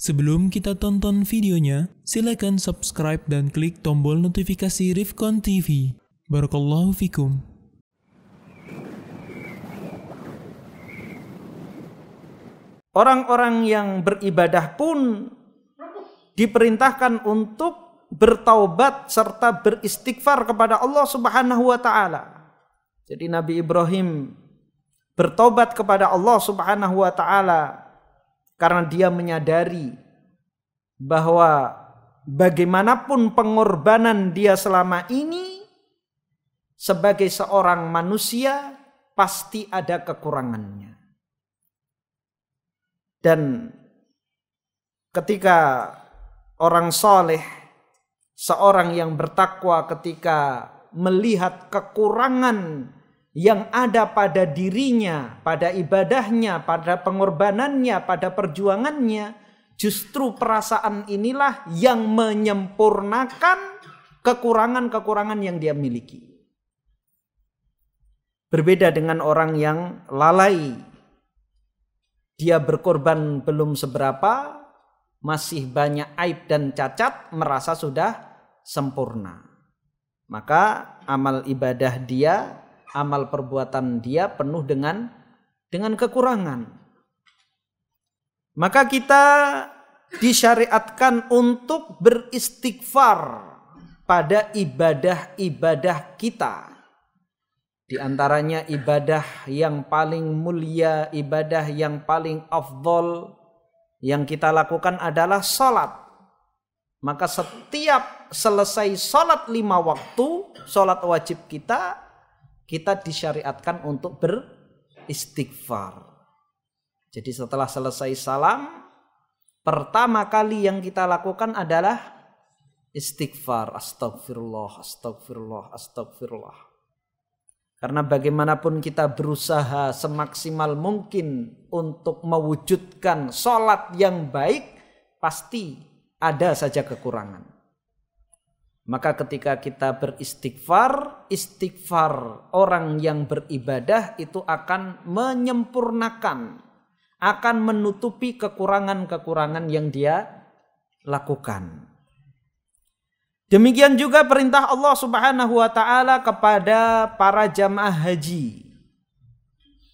Sebelum kita tonton videonya, silakan subscribe dan klik tombol notifikasi Rifkon TV. Barakallahu fikum. Orang-orang yang beribadah pun diperintahkan untuk bertaubat serta beristighfar kepada Allah Subhanahu wa taala. Jadi Nabi Ibrahim bertobat kepada Allah Subhanahu wa taala karena dia menyadari bahwa bagaimanapun pengorbanan dia selama ini sebagai seorang manusia pasti ada kekurangannya. Dan ketika orang soleh, seorang yang bertakwa ketika melihat kekurangan yang ada pada dirinya, pada ibadahnya, pada pengorbanannya, pada perjuangannya, justru perasaan inilah yang menyempurnakan kekurangan-kekurangan yang dia miliki. Berbeda dengan orang yang lalai, dia berkorban belum seberapa, masih banyak aib dan cacat, merasa sudah sempurna. Maka amal ibadah dia amal perbuatan dia penuh dengan dengan kekurangan. Maka kita disyariatkan untuk beristighfar pada ibadah-ibadah kita. Di antaranya ibadah yang paling mulia, ibadah yang paling afdol yang kita lakukan adalah salat. Maka setiap selesai salat lima waktu, salat wajib kita kita disyariatkan untuk beristighfar. Jadi setelah selesai salam, pertama kali yang kita lakukan adalah istighfar, astagfirullah, astagfirullah, astagfirullah. Karena bagaimanapun kita berusaha semaksimal mungkin untuk mewujudkan sholat yang baik, pasti ada saja kekurangan. Maka ketika kita beristighfar, istighfar orang yang beribadah itu akan menyempurnakan, akan menutupi kekurangan-kekurangan yang dia lakukan. Demikian juga perintah Allah Subhanahu wa taala kepada para jamaah haji.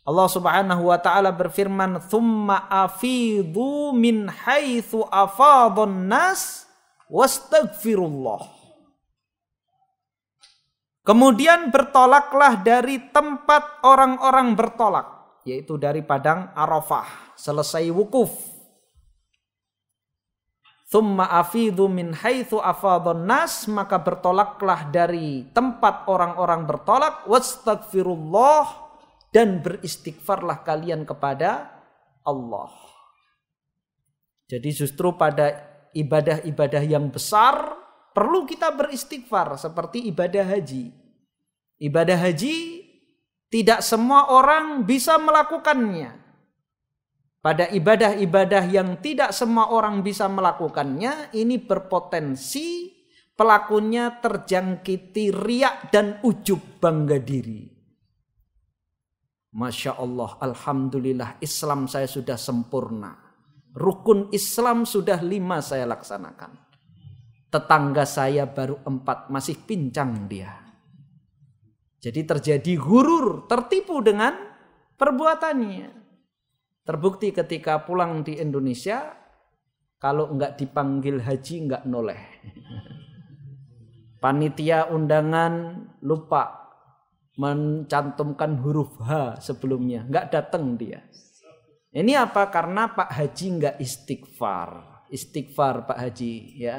Allah Subhanahu wa taala berfirman, "Tsumma afidu min haitsu afadun nas wastaghfirullah." Kemudian bertolaklah dari tempat orang-orang bertolak, yaitu dari padang Arafah, selesai wukuf. Thumma afidhu min haithu afadhan nas, maka bertolaklah dari tempat orang-orang bertolak, Wastagfirullah. dan beristighfarlah kalian kepada Allah. Jadi justru pada ibadah-ibadah yang besar perlu kita beristighfar seperti ibadah haji. Ibadah haji tidak semua orang bisa melakukannya. Pada ibadah-ibadah yang tidak semua orang bisa melakukannya, ini berpotensi pelakunya terjangkiti riak dan ujub bangga diri. Masya Allah, Alhamdulillah Islam saya sudah sempurna. Rukun Islam sudah lima saya laksanakan. Tetangga saya baru empat, masih pincang dia. Jadi terjadi gurur, tertipu dengan perbuatannya. Terbukti ketika pulang di Indonesia, kalau enggak dipanggil haji enggak noleh. Panitia undangan lupa mencantumkan huruf H sebelumnya. Enggak datang dia. Ini apa? Karena Pak Haji enggak istighfar. Istighfar Pak Haji ya.